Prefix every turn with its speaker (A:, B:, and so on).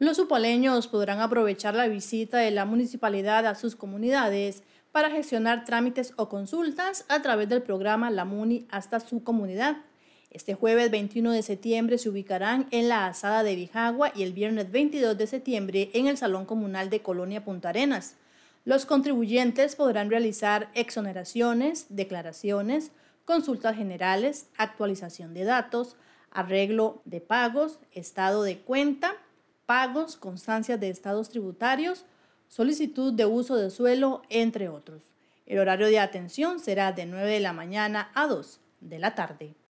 A: Los supoleños podrán aprovechar la visita de la municipalidad a sus comunidades para gestionar trámites o consultas a través del programa La Muni hasta su comunidad. Este jueves 21 de septiembre se ubicarán en la Asada de Vijagua y el viernes 22 de septiembre en el Salón Comunal de Colonia Punta Arenas. Los contribuyentes podrán realizar exoneraciones, declaraciones, consultas generales, actualización de datos, arreglo de pagos, estado de cuenta, pagos, constancias de estados tributarios, solicitud de uso de suelo, entre otros. El horario de atención será de 9 de la mañana a 2 de la tarde.